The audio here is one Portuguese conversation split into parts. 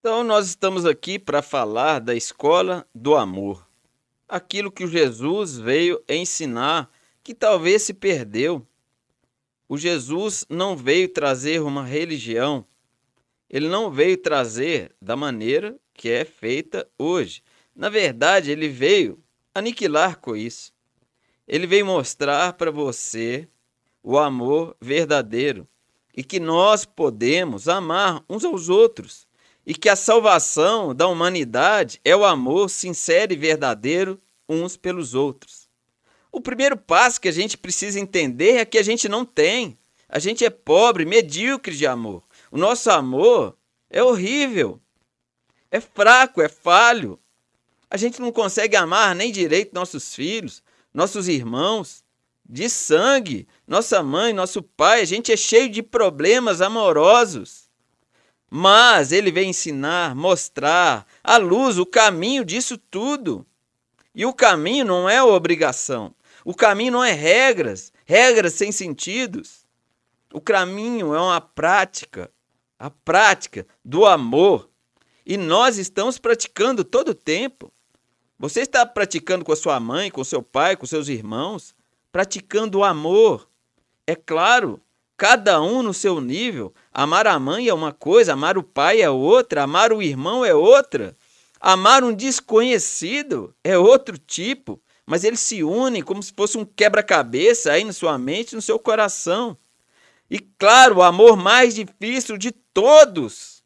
Então, nós estamos aqui para falar da escola do amor. Aquilo que o Jesus veio ensinar, que talvez se perdeu. O Jesus não veio trazer uma religião. Ele não veio trazer da maneira que é feita hoje. Na verdade, ele veio aniquilar com isso. Ele veio mostrar para você o amor verdadeiro e que nós podemos amar uns aos outros e que a salvação da humanidade é o amor sincero e verdadeiro uns pelos outros. O primeiro passo que a gente precisa entender é que a gente não tem. A gente é pobre, medíocre de amor. O nosso amor é horrível. É fraco, é falho. A gente não consegue amar nem direito nossos filhos, nossos irmãos de sangue, nossa mãe, nosso pai. A gente é cheio de problemas amorosos. Mas ele veio ensinar, mostrar a luz o caminho disso tudo. E o caminho não é obrigação. O caminho não é regras, regras sem sentidos. O caminho é uma prática, a prática do amor. E nós estamos praticando todo o tempo. Você está praticando com a sua mãe, com seu pai, com seus irmãos, praticando o amor. É claro cada um no seu nível. Amar a mãe é uma coisa, amar o pai é outra, amar o irmão é outra. Amar um desconhecido é outro tipo, mas eles se unem como se fosse um quebra-cabeça aí na sua mente, no seu coração. E claro, o amor mais difícil de todos.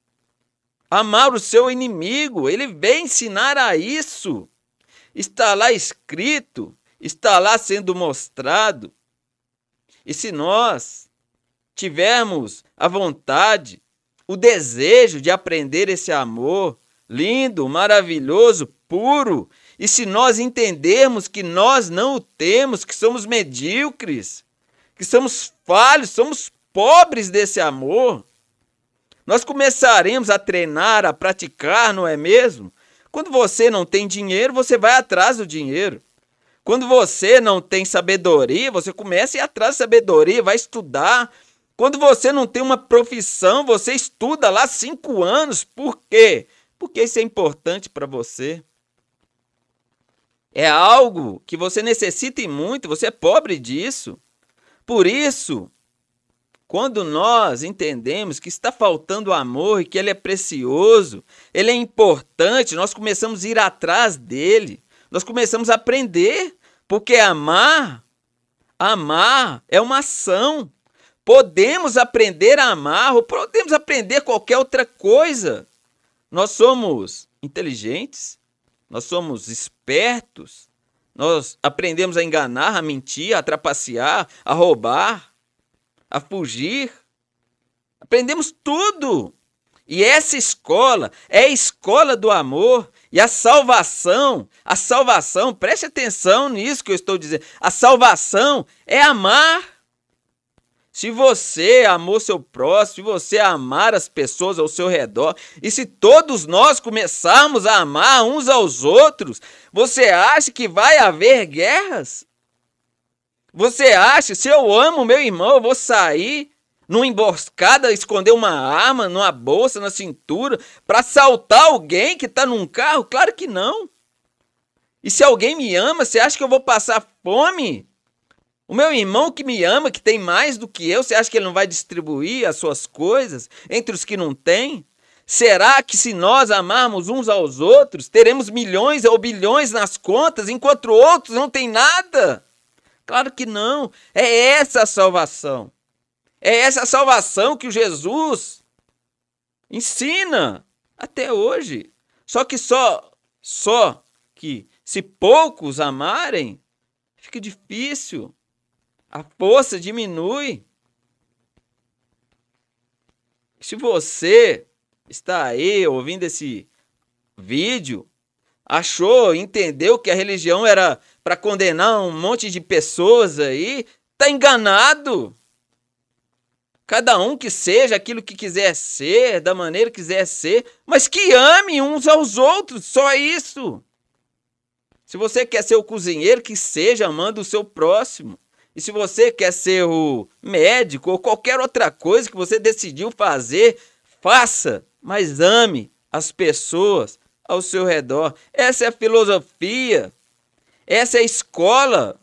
Amar o seu inimigo, ele vem ensinar a isso. Está lá escrito, está lá sendo mostrado. E se nós tivermos a vontade, o desejo de aprender esse amor lindo, maravilhoso, puro, e se nós entendermos que nós não o temos, que somos medíocres, que somos falhos, somos pobres desse amor, nós começaremos a treinar, a praticar, não é mesmo? Quando você não tem dinheiro, você vai atrás do dinheiro. Quando você não tem sabedoria, você começa a ir atrás da sabedoria, vai estudar, quando você não tem uma profissão, você estuda lá cinco anos. Por quê? Porque isso é importante para você. É algo que você necessita e muito, você é pobre disso. Por isso, quando nós entendemos que está faltando amor e que ele é precioso, ele é importante, nós começamos a ir atrás dele, nós começamos a aprender, porque amar, amar é uma ação. Podemos aprender a amar, ou podemos aprender qualquer outra coisa. Nós somos inteligentes, nós somos espertos, nós aprendemos a enganar, a mentir, a trapacear, a roubar, a fugir. Aprendemos tudo. E essa escola é a escola do amor e a salvação. A salvação, preste atenção nisso que eu estou dizendo. A salvação é amar. Se você amou seu próximo, se você amar as pessoas ao seu redor, e se todos nós começarmos a amar uns aos outros, você acha que vai haver guerras? Você acha, se eu amo meu irmão, eu vou sair numa emboscada, esconder uma arma numa bolsa, na cintura, para assaltar alguém que está num carro? Claro que não. E se alguém me ama, você acha que eu vou passar fome? O meu irmão que me ama, que tem mais do que eu, você acha que ele não vai distribuir as suas coisas entre os que não têm? Será que se nós amarmos uns aos outros, teremos milhões ou bilhões nas contas, enquanto outros não têm nada? Claro que não. É essa a salvação. É essa a salvação que o Jesus ensina até hoje. Só que só só que se poucos amarem, fica difícil. A força diminui. Se você está aí ouvindo esse vídeo, achou, entendeu que a religião era para condenar um monte de pessoas aí, tá enganado. Cada um que seja aquilo que quiser ser, da maneira que quiser ser, mas que ame uns aos outros, só isso. Se você quer ser o cozinheiro, que seja amando o seu próximo. E se você quer ser o médico ou qualquer outra coisa que você decidiu fazer, faça, mas ame as pessoas ao seu redor. Essa é a filosofia, essa é a escola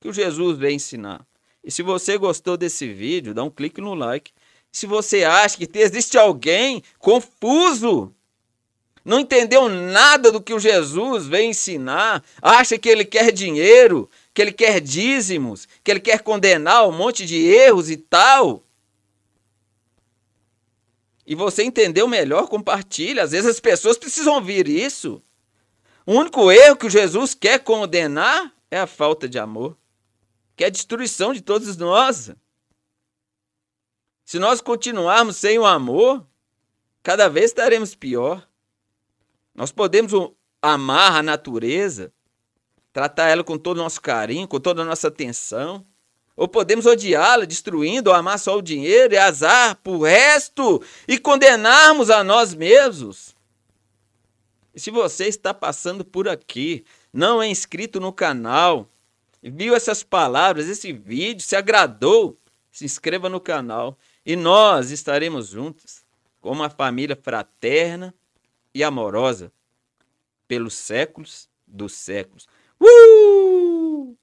que o Jesus vem ensinar. E se você gostou desse vídeo, dá um clique no like. Se você acha que existe alguém confuso, não entendeu nada do que o Jesus vem ensinar, acha que ele quer dinheiro, que ele quer dízimos, que ele quer condenar um monte de erros e tal. E você entendeu melhor, compartilha. Às vezes as pessoas precisam ouvir isso. O único erro que Jesus quer condenar é a falta de amor, que é a destruição de todos nós. Se nós continuarmos sem o amor, cada vez estaremos pior. Nós podemos amar a natureza, tratar ela com todo o nosso carinho, com toda a nossa atenção. Ou podemos odiá-la, destruindo ou amar só o dinheiro e azar por resto e condenarmos a nós mesmos. E se você está passando por aqui, não é inscrito no canal, viu essas palavras, esse vídeo, se agradou, se inscreva no canal e nós estaremos juntos como uma família fraterna e amorosa pelos séculos dos séculos. Woo!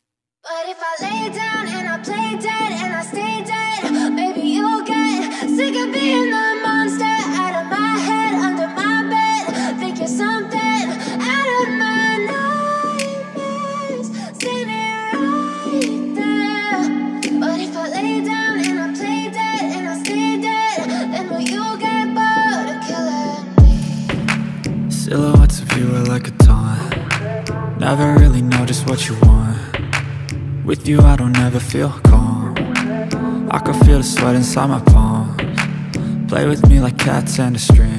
But if I lay down and I play dead and I stay dead, maybe you'll get sick of being the monster out of my head, under my bed. Think you're something out of my nightmares, sitting right there. But if I lay down and I play dead and I stay dead, then will you get bored of killing me? Silhouettes of you are like a taunt. Never really know just what you want With you I don't ever feel calm I can feel the sweat inside my palms Play with me like cats and a string